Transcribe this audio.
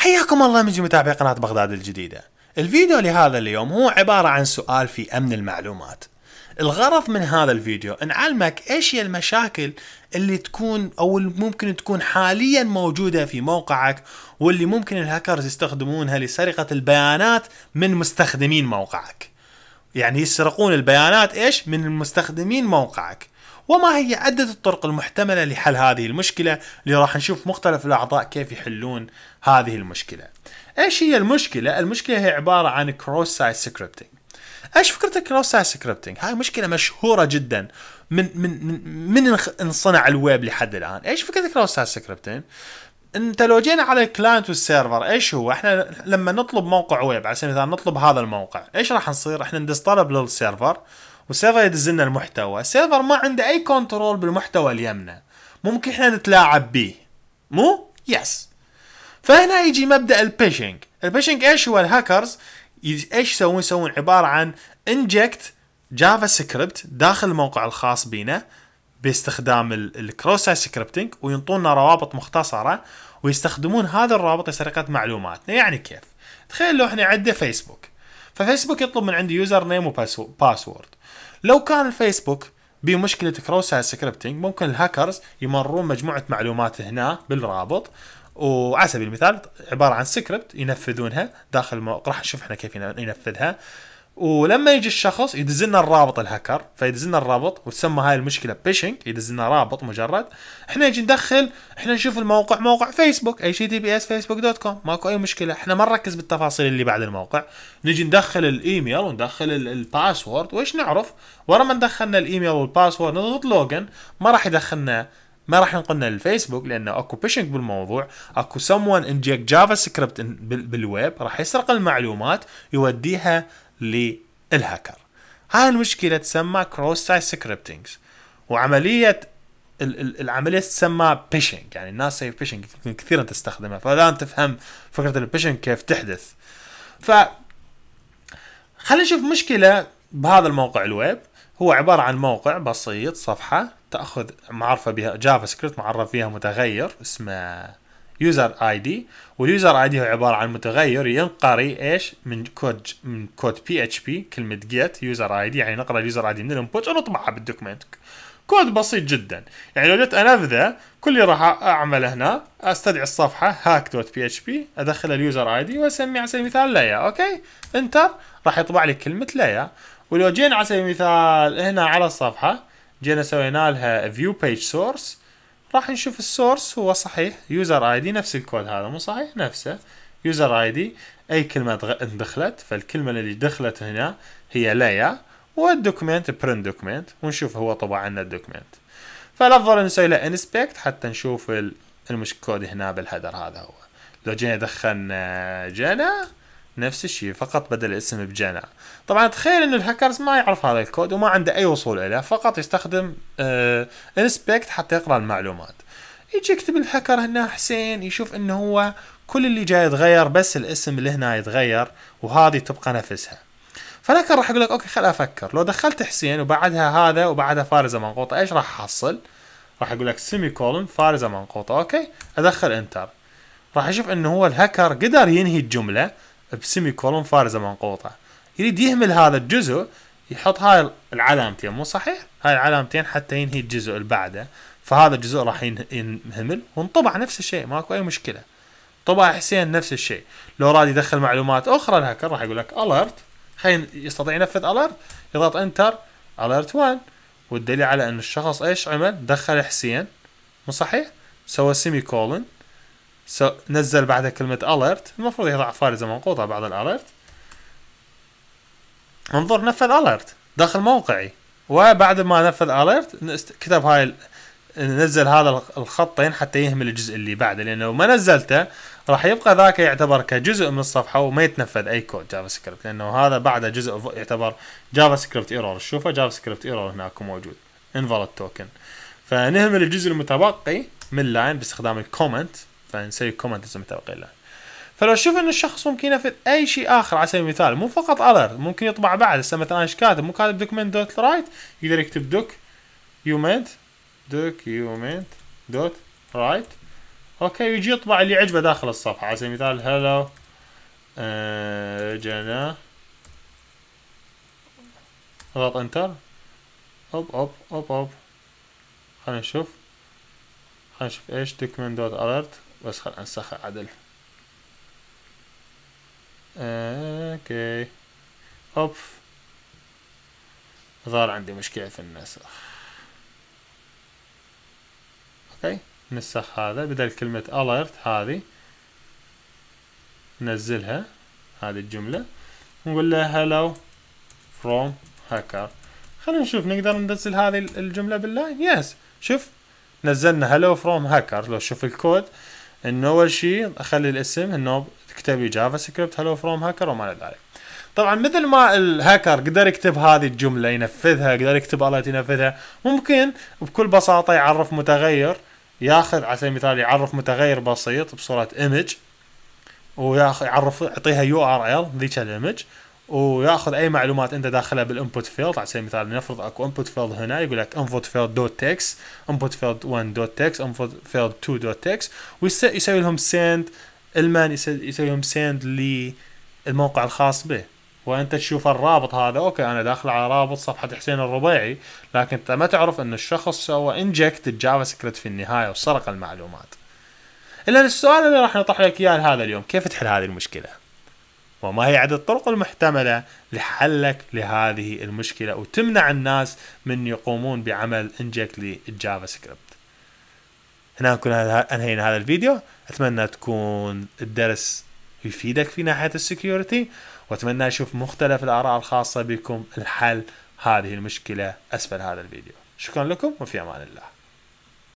حياكم الله من متابعي قناة بغداد الجديدة الفيديو لهذا اليوم هو عبارة عن سؤال في أمن المعلومات الغرض من هذا الفيديو نعلمك ايش هي المشاكل اللي تكون او ممكن تكون حاليا موجودة في موقعك واللي ممكن الهاكرز يستخدمونها لسرقة البيانات من مستخدمين موقعك يعني يسرقون البيانات ايش من المستخدمين موقعك وما هي عدة الطرق المحتملة لحل هذه المشكلة اللي راح نشوف مختلف الأعضاء كيف يحلون هذه المشكلة إيش هي المشكلة؟ المشكلة هي عبارة عن كروس site scripting ايش فكره الكروس site scripting؟ هاي مشكله مشهوره جدا من من من من انصنع الويب لحد الان، ايش فكره الكروس site scripting؟ انت لو جينا على الكلاينت والسيرفر ايش هو؟ احنا لما نطلب موقع ويب على سبيل المثال نطلب هذا الموقع، ايش راح نصير؟ احنا ندس طلب للسيرفر والسيرفر يدز لنا المحتوى السيرفر ما عنده اي كنترول بالمحتوى اليمنى ممكن احنا نتلاعب به مو يس فهنا يجي مبدا البيشنج البيشنج ايش هو الهاكرز ايش يسوون يسوون عباره عن انجكت جافا سكريبت داخل الموقع الخاص بينا باستخدام الكروس سايت سكريبتنج وينطونا روابط مختصره ويستخدمون هذا الرابط لسرقه معلوماتنا يعني كيف تخيل لو احنا عندنا فيسبوك ففيسبوك يطلب من عندي يوزر نيم وباسورد لو كان الفيسبوك بمشكله كروسها سكريبتنج ممكن الهاكرز يمرون مجموعه معلومات هنا بالرابط وعلى سبيل المثال عباره عن سكريبت ينفذونها داخل الموقع راح نشوف احنا كيف ينفذها آه ولما يجي الشخص يدز لنا الرابط الهكر فيدز لنا الرابط وتسمى هاي المشكله بيشنج يدز لنا رابط مجرد احنا نجي ندخل احنا نشوف الموقع موقع فيسبوك اي شي تي بي اس فيسبوك دوت كوم ماكو اي مشكله احنا ما نركز بالتفاصيل اللي بعد الموقع نجي ندخل الايميل وندخل الباسورد وايش نعرف ورا ما دخلنا الايميل والباسورد نضغط لوجن ما راح يدخلنا ما راح ينقلنا للفيسبوك لانه اكو بيشنج بالموضوع اكو سمون انجيك جافا سكريبت بالويب راح يسرق المعلومات يوديها للهاكر هاي المشكله تسمى كروس سايت سكريبتنج وعمليه العمليه تسمى بيشنج يعني الناس هي بيشنج كثيرا تستخدمها فلا تفهم فكره البيشنج كيف تحدث ف خلينا نشوف مشكله بهذا الموقع الويب هو عباره عن موقع بسيط صفحه تاخذ معرفه بها جافا سكريبت معرف فيها متغير اسمه يوزر اي دي واليوزر اي دي هو عباره عن متغير ينقري ايش من كود من كود بي اتش بي كلمه جيت يوزر اي دي يعني نقرا اليوزر اي دي من الانبوت ونطبعها بالدوكمنت كود بسيط جدا يعني لو جيت انفذه كل اللي راح اعمله هنا استدعي الصفحه هاك دوت بي اتش بي ادخل اليوزر اي دي واسمي على سبيل المثال لايا اوكي انتر راح يطبع لي كلمه لايا ولو جينا على سبيل المثال هنا على الصفحه جينا سوينا لها فيو بيج سورس راح نشوف السورس هو صحيح يوزر اي دي نفس الكود هذا مو صحيح نفسه يوزر اي دي اي كلمه دخلت فالكلمه اللي دخلت هنا هي لايا والدوكمنت برنت دوكمنت ونشوف هو طبع عنا الدوكمنت فالافضل نسوي له انسبكت حتى نشوف المش كود هنا بالهدر هذا هو لو جينا دخلنا جنا نفس الشيء فقط بدل الاسم بجانا طبعا تخيل انه الهاكرز ما يعرف هذا الكود وما عنده اي وصول اليه فقط يستخدم انسبكت آه، حتى يقرا المعلومات يجي يكتب الهاكر هنا حسين يشوف انه هو كل اللي جاي يتغير بس الاسم اللي هنا يتغير وهذه تبقى نفسها فالهاكر راح يقول لك اوكي خل افكر لو دخلت حسين وبعدها هذا وبعدها فارزه منقوطه ايش راح احصل؟ راح يقول لك سيمي كولن فارزه منقوطه اوكي ادخل انتر راح يشوف انه هو الهاكر قدر ينهي الجمله بسيمي كولون فارزه منقوطه يريد يهمل هذا الجزء يحط هاي العلامتين مو صحيح هاي العلامتين حتى ينهي الجزء اللي بعده فهذا الجزء راح ينهمل وانطبع نفس الشيء ماكو اي مشكله طبع حسين نفس الشيء لو راد يدخل معلومات اخرى الهاكر راح يقول لك الرت خلينا يستطيع ينفذ الرت يضغط انتر الرت 1 والدليل على ان الشخص ايش عمل دخل حسين مو صحيح سوى سيمي كولن so نزل بعدها كلمة alert المفروض يضع فارزة منقوطة بعد الالرت انظر نفذ alert داخل موقعي وبعد ما نفذ alert كتب هاي نزل هذا الخطين حتى يهمل الجزء اللي بعده لانه لو ما نزلته راح يبقى ذاك يعتبر كجزء من الصفحه وما يتنفذ اي كود جافا سكريبت لانه هذا بعده جزء يعتبر جافا سكريبت ايرور شوفه جافا سكريبت ايرور هناك موجود انفاليد توكن فنهمل الجزء المتبقي من لاين باستخدام الكومنت فنسوي كومنت اسم متابقين له فلو شوف ان الشخص ممكن ينفذ اي شيء اخر على سبيل المثال مو فقط الر ممكن يطبع بعد هسه مثلا ايش كاتب مو كاتب دوكمنت دوت رايت يقدر يكتب دوك يومنت دوكيومنت دوت رايت اوكي يجي يطبع اللي عجبه داخل الصفحه على سبيل المثال هلو آه، جنا اضغط انتر اوب اوب اوب اوب خلينا نشوف خلينا نشوف ايش دوكمنت دوت الرت واسخن عن انسخها عدل آه، اوكي اوف ظهر عندي مشكلة في النسخ اوكي نسخ هذا بدل كلمة alert هذه ننزلها هذه الجملة نقول له hello from hacker خلينا نشوف نقدر ننزل هذه الجملة بالله يس شوف نزلنا hello from hacker لو شوف الكود انه اول شيء اخلي الاسم انه لي جافا سكريبت هلو فروم هاكر وما الى ذلك طبعا مثل ما الهاكر قدر يكتب هذه الجمله ينفذها قدر يكتب الات ينفذها ممكن بكل بساطه يعرف متغير ياخذ على سبيل المثال يعرف متغير بسيط بصوره ايمج ويعرف يعطيها يو ار ال ذيك الايمج وياخذ اي معلومات انت داخلها بالانبوت فيلد على سبيل المثال نفرض اكو انبوت فيلد هنا يقول لك انبوت فيلد دوت تكس انبوت فيلد 1 دوت تكس انبوت فيلد 2 دوت تكس ويسوي لهم سند المان يسوي لهم سند للموقع الخاص به وانت تشوف الرابط هذا اوكي انا داخل على رابط صفحه حسين الربيعي لكن انت ما تعرف ان الشخص سوى انجكت الجافا سكريبت في النهايه وسرق المعلومات. الا السؤال اللي راح نطرح لك اياه هذا اليوم كيف تحل هذه المشكله؟ وما هي عدد الطرق المحتملة لحلك لهذه المشكلة وتمنع الناس من يقومون بعمل انجكت للجافا سكريبت هنا نكون انهينا هذا الفيديو اتمنى تكون الدرس يفيدك في ناحية السكيورتي واتمنى اشوف مختلف الاراء الخاصة بكم الحل هذه المشكلة اسفل هذا الفيديو شكرا لكم وفي امان الله